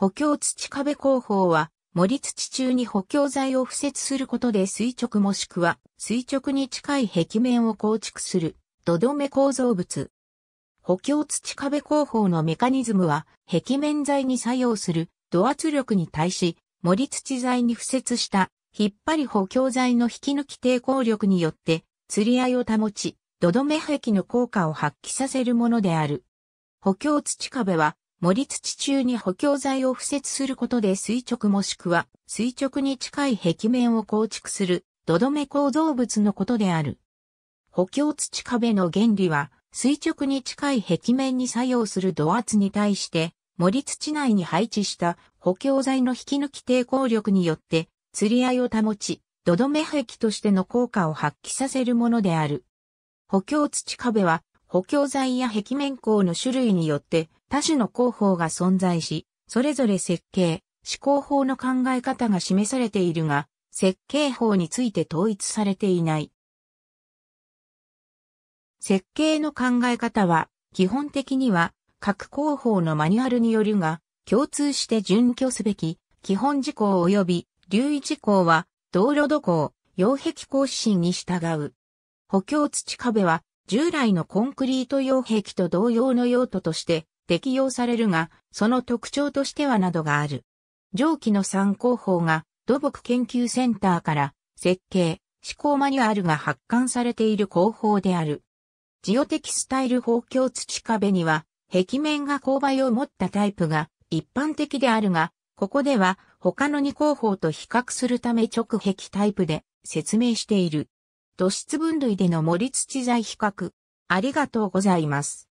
補強土壁工法は、盛土中に補強材を敷設することで垂直もしくは垂直に近い壁面を構築する土留構造物。補強土壁工法のメカニズムは壁面材に作用する土圧力に対し盛土材に付設した引っ張り補強材の引き抜き抵抗力によって釣り合いを保ち土留壁の効果を発揮させるものである。補強土壁は盛り土中に補強材を敷設することで垂直もしくは垂直に近い壁面を構築する土留め構造物のことである。補強土壁の原理は垂直に近い壁面に作用する土圧に対して盛り土内に配置した補強材の引き抜き抵抗力によって釣り合いを保ち、土留め壁としての効果を発揮させるものである。補強土壁は補強材や壁面工の種類によって多種の工法が存在し、それぞれ設計、施工法の考え方が示されているが、設計法について統一されていない。設計の考え方は、基本的には各工法のマニュアルによるが、共通して準拠すべき基本事項及び留意事項は、道路土工、擁壁工指に従う。補強土壁は、従来のコンクリート用壁と同様の用途として適用されるが、その特徴としてはなどがある。上記の参考法が土木研究センターから設計、施工マニュアルが発刊されている工法である。ジオテキスタイル包強土壁には壁面が勾配を持ったタイプが一般的であるが、ここでは他の2工法と比較するため直壁タイプで説明している。土質分類での盛り土材比較。ありがとうございます。